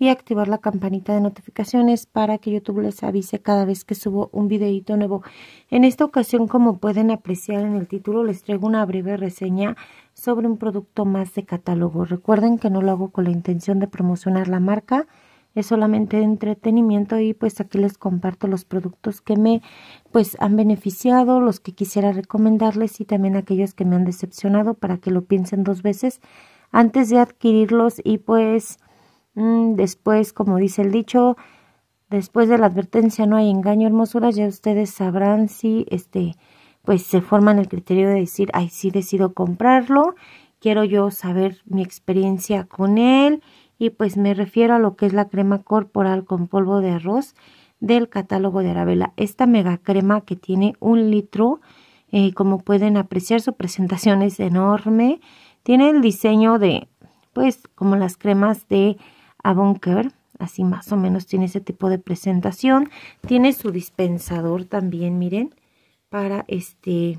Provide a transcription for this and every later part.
y activar la campanita de notificaciones para que YouTube les avise cada vez que subo un videito nuevo. En esta ocasión, como pueden apreciar en el título, les traigo una breve reseña sobre un producto más de catálogo. Recuerden que no lo hago con la intención de promocionar la marca, es solamente entretenimiento y pues aquí les comparto los productos que me pues han beneficiado, los que quisiera recomendarles y también aquellos que me han decepcionado para que lo piensen dos veces antes de adquirirlos y pues Mm, después, como dice el dicho, después de la advertencia no hay engaño, hermosura, ya ustedes sabrán si este pues se forman el criterio de decir, ay, sí decido comprarlo, quiero yo saber mi experiencia con él y pues me refiero a lo que es la crema corporal con polvo de arroz del catálogo de Arabella. Esta mega crema que tiene un litro, eh, como pueden apreciar su presentación es enorme, tiene el diseño de pues como las cremas de bunker así más o menos tiene ese tipo de presentación. Tiene su dispensador también, miren, para este,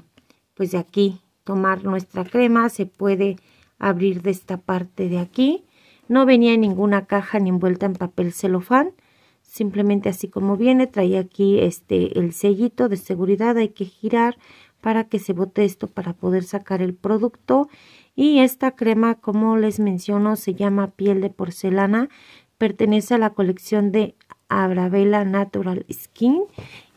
pues de aquí tomar nuestra crema. Se puede abrir de esta parte de aquí. No venía en ninguna caja ni envuelta en papel celofán. Simplemente así como viene, trae aquí este el sellito de seguridad, hay que girar para que se bote esto para poder sacar el producto y esta crema, como les menciono, se llama piel de porcelana. Pertenece a la colección de Abravela Natural Skin.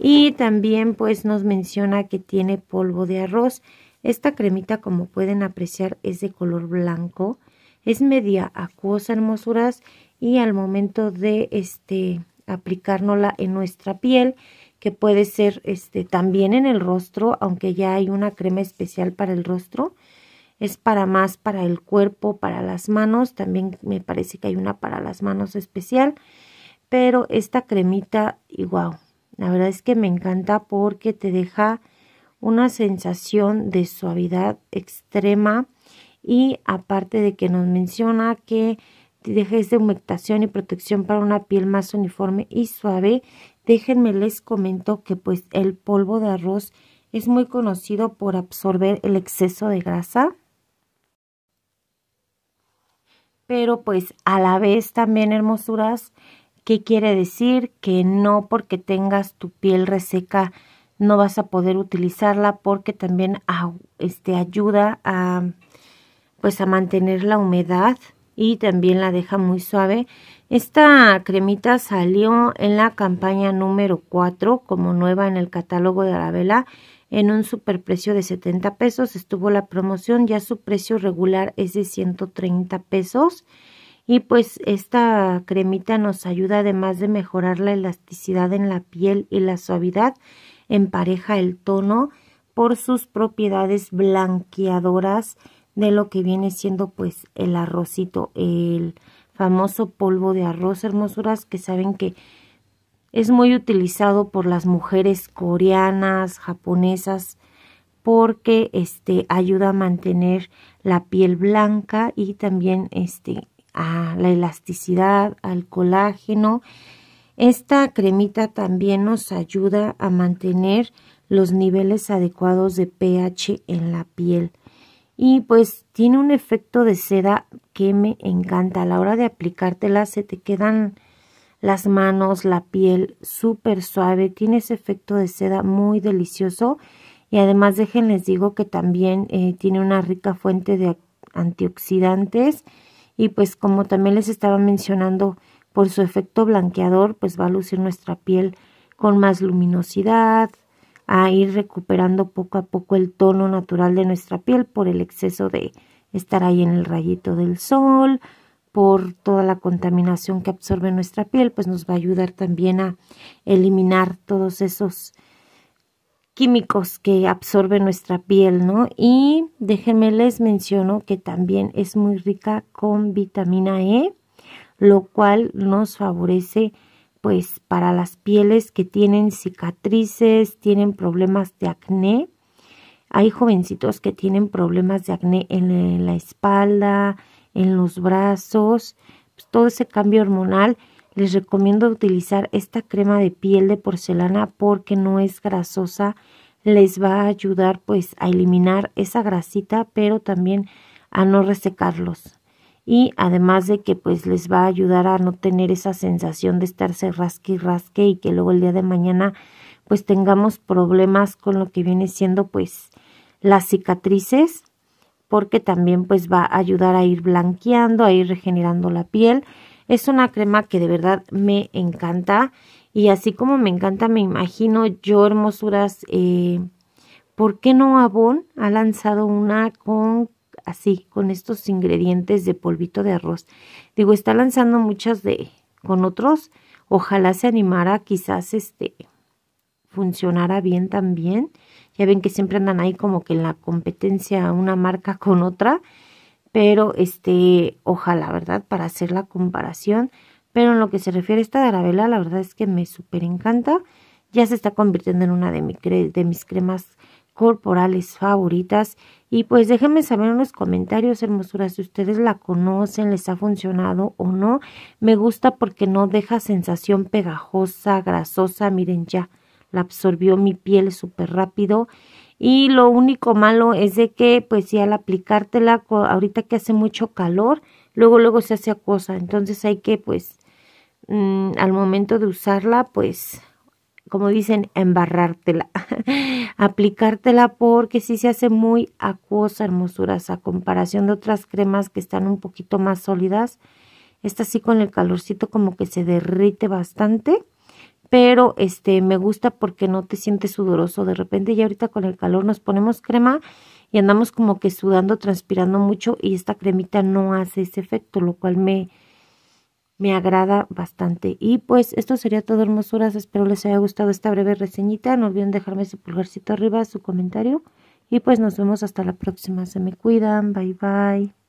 Y también pues nos menciona que tiene polvo de arroz. Esta cremita, como pueden apreciar, es de color blanco. Es media acuosa, hermosuras. Y al momento de este aplicárnosla en nuestra piel, que puede ser este también en el rostro, aunque ya hay una crema especial para el rostro, es para más para el cuerpo, para las manos. También me parece que hay una para las manos especial. Pero esta cremita, wow, la verdad es que me encanta porque te deja una sensación de suavidad extrema. Y aparte de que nos menciona que dejes de humectación y protección para una piel más uniforme y suave, déjenme les comento que pues el polvo de arroz es muy conocido por absorber el exceso de grasa pero pues a la vez también hermosuras, ¿qué quiere decir? Que no porque tengas tu piel reseca no vas a poder utilizarla porque también este, ayuda a, pues a mantener la humedad y también la deja muy suave. Esta cremita salió en la campaña número 4 como nueva en el catálogo de Arabella en un superprecio de 70 pesos. Estuvo la promoción, ya su precio regular es de 130 pesos. Y pues esta cremita nos ayuda además de mejorar la elasticidad en la piel y la suavidad, empareja el tono por sus propiedades blanqueadoras de lo que viene siendo pues el arrocito, el famoso polvo de arroz, hermosuras que saben que es muy utilizado por las mujeres coreanas, japonesas, porque este ayuda a mantener la piel blanca y también este a la elasticidad, al colágeno. Esta cremita también nos ayuda a mantener los niveles adecuados de pH en la piel. Y pues tiene un efecto de seda que me encanta. A la hora de aplicártela se te quedan las manos, la piel, súper suave, tiene ese efecto de seda muy delicioso y además déjenles digo que también eh, tiene una rica fuente de antioxidantes y pues como también les estaba mencionando por su efecto blanqueador pues va a lucir nuestra piel con más luminosidad, a ir recuperando poco a poco el tono natural de nuestra piel por el exceso de estar ahí en el rayito del sol, por toda la contaminación que absorbe nuestra piel, pues nos va a ayudar también a eliminar todos esos químicos que absorbe nuestra piel, ¿no? Y déjenme les menciono que también es muy rica con vitamina E, lo cual nos favorece pues para las pieles que tienen cicatrices, tienen problemas de acné. Hay jovencitos que tienen problemas de acné en la espalda, en los brazos, pues todo ese cambio hormonal, les recomiendo utilizar esta crema de piel de porcelana porque no es grasosa, les va a ayudar pues a eliminar esa grasita, pero también a no resecarlos. Y además de que pues les va a ayudar a no tener esa sensación de estarse rasque y rasque y que luego el día de mañana pues tengamos problemas con lo que viene siendo pues las cicatrices porque también pues va a ayudar a ir blanqueando, a ir regenerando la piel. Es una crema que de verdad me encanta y así como me encanta me imagino yo hermosuras, eh, ¿por qué no Avon ha lanzado una con así, con estos ingredientes de polvito de arroz? Digo, está lanzando muchas de con otros, ojalá se animara quizás este funcionara bien también. Ya ven que siempre andan ahí como que en la competencia una marca con otra, pero este, ojalá, ¿verdad? Para hacer la comparación. Pero en lo que se refiere a esta de Arabella, la verdad es que me súper encanta. Ya se está convirtiendo en una de, de mis cremas corporales favoritas. Y pues déjenme saber en los comentarios, hermosura, si ustedes la conocen, les ha funcionado o no. Me gusta porque no deja sensación pegajosa, grasosa, miren ya la absorbió mi piel súper rápido y lo único malo es de que pues si al aplicártela ahorita que hace mucho calor luego luego se hace acuosa. entonces hay que pues mm, al momento de usarla pues como dicen embarrártela aplicártela porque si sí se hace muy acuosa hermosuras a comparación de otras cremas que están un poquito más sólidas esta sí con el calorcito como que se derrite bastante pero este me gusta porque no te sientes sudoroso de repente y ahorita con el calor nos ponemos crema y andamos como que sudando transpirando mucho y esta cremita no hace ese efecto lo cual me me agrada bastante y pues esto sería todo hermosuras espero les haya gustado esta breve reseñita no olviden dejarme su pulgarcito arriba su comentario y pues nos vemos hasta la próxima se me cuidan bye bye